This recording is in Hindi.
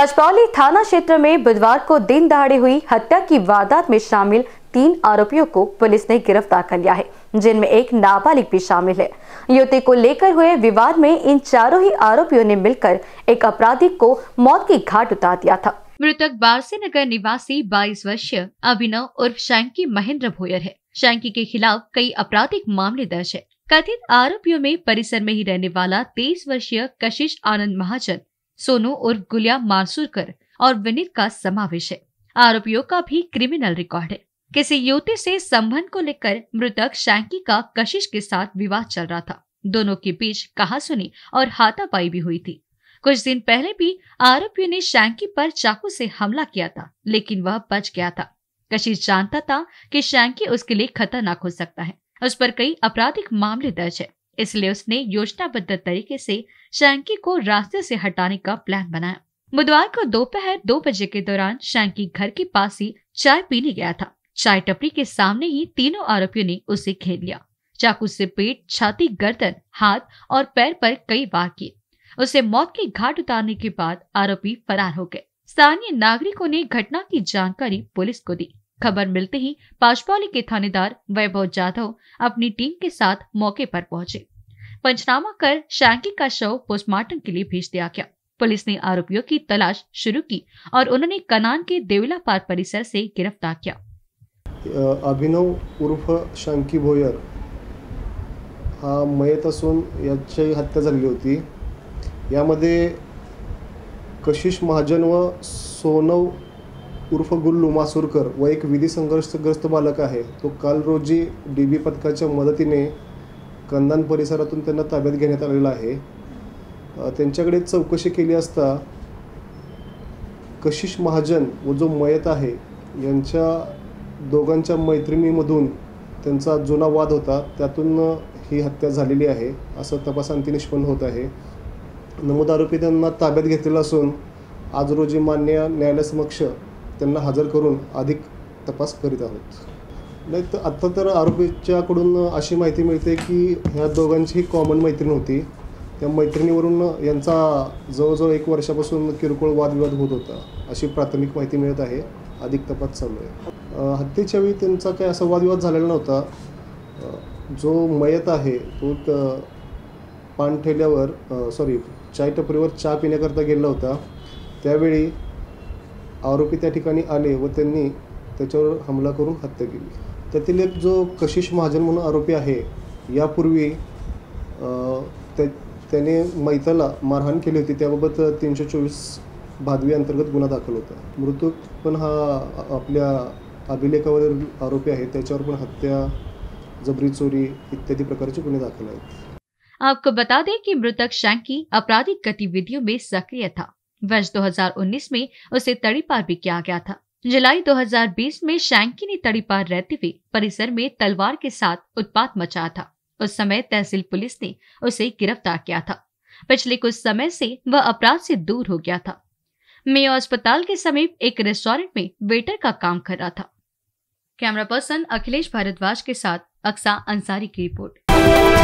पचपौली थाना क्षेत्र में बुधवार को दिन दहाड़े हुई हत्या की वारदात में शामिल तीन आरोपियों को पुलिस ने गिरफ्तार कर लिया है जिनमें एक नाबालिग भी शामिल है युवती को लेकर हुए विवाद में इन चारों ही आरोपियों ने मिलकर एक अपराधी को मौत की घाट उतार दिया था मृतक बारसी नगर निवासी 22 वर्षीय अभिनव उर्फ शैंकी महेंद्र भोयर है शैंकी के खिलाफ कई आपराधिक मामले दर्ज है कथित आरोपियों में परिसर में ही रहने वाला तेईस वर्षीय कशिश आनंद महाजन सोनू और गुलिया मानसूरकर और विनीत का समावेश है आरोपियों का भी क्रिमिनल रिकॉर्ड है किसी युवती से संबंध को लेकर मृतक शैंकी का कशिश के साथ विवाह चल रहा था दोनों के बीच कहा सुनी और हाथापाई भी हुई थी कुछ दिन पहले भी आरोपियों ने शैंकी पर चाकू से हमला किया था लेकिन वह बच गया था कशिश जानता था कि शैंकी उसके लिए खतरनाक हो सकता है उस पर कई आपराधिक मामले दर्ज है इसलिए उसने योजनाबद्ध तरीके से शैंकी को रास्ते से हटाने का प्लान बनाया बुधवार को दोपहर दो बजे के दौरान शैंकी घर के पास ही चाय पीने गया था चाय टपरी के सामने ही तीनों आरोपियों ने उसे घेर लिया चाकू से पेट छाती गर्दन हाथ और पैर पर कई बार किए उसे मौत के घाट उतारने के बाद आरोपी फरार हो गए स्थानीय नागरिकों ने घटना की जानकारी पुलिस को दी खबर मिलते ही पाजपौली के थानेदार वैभव जाधव अपनी टीम के साथ मौके पर पहुंचे पंचनामा कर शैंकी का शव पोस्टमार्टम के लिए भेज दिया गया पुलिस ने आरोपियों की तलाश शुरू की और उन्होंने कनान के देवला पार्क परिसर से गिरफ्तार किया अभिनव उर्फ शंकी भोयर हा मयत असून याची हत्या होती यामध्ये कशिश महाजन व सोनव उर्फ गुल्लू मासुरकर व एक विधी संघर्षग्रस्त बालक आहे तो काल रोजी डी बी पथकाच्या मदतीने कंदान परिसरातून त्यांना ताब्यात घेण्यात आलेला आहे त्यांच्याकडे चौकशी केली असता कशिश महाजन व जो मयत आहे यांच्या दोघांच्या मैत्रिणीमधून त्यांचा जुना वाद होता त्यातून ही हत्या झालेली आहे असं तपासांती निष्पन्न होत आहे नमूद आरोपी त्यांना ताब्यात घेतलेला असून आज रोजी मान्य न्यायालयासमक्ष त्यांना हजर करून अधिक तपास करीत आहोत नाही तर आत्ता तर आरोपीच्याकडून अशी माहिती मिळते की ह्या दोघांची कॉमन मैत्रीण होती त्या मैत्रिणीवरून यांचा जवळजवळ एक वर्षापासून किरकोळ वादविवाद होत होता अशी प्राथमिक माहिती मिळत आहे अधिक तपास चालू आहे हत्येच्या वेळी त्यांचा काही असा वादविवाद झालेला नव्हता जो मयत आहे तो पान ठेल्यावर सॉरी चाय टपरीवर चहा पिण्याकरता गेला होता त्यावेळी आरोपी त्या ठिकाणी आले व त्यांनी त्याच्यावर हमला करून हत्या केली त्यातील एक जो कशिश महाजन म्हणून आरोपी आहे यापूर्वी त्या त्याने मैताला मारहाण केली होती त्याबाबत तीनशे चोवीस भादवी अंतर्गत गुन्हा दाखल होता मृत पण हा आपल्या अभिलेखावरील आरोपी आहे त्याच्यावर पण हत्या जबरी चोरी इत्यादी प्रकारचे गुन्हे दाखल आहेत आपको बता दें कि मृतक शैंकी आपराधिक गतिविधियों में सक्रिय था वर्ष 2019 में उसे तड़ीपार भी किया गया था जुलाई 2020 में शैंकी ने तड़ीपार रहते हुए परिसर में तलवार के साथ उत्पात मचाया था उस समय तहसील पुलिस ने उसे गिरफ्तार किया था पिछले कुछ समय से वह अपराध से दूर हो गया था मेयो अस्पताल के समीप एक रेस्टोरेंट में वेटर का काम कर रहा था कैमरा पर्सन अखिलेश भारद्वाज के साथ अक्सा अंसारी की रिपोर्ट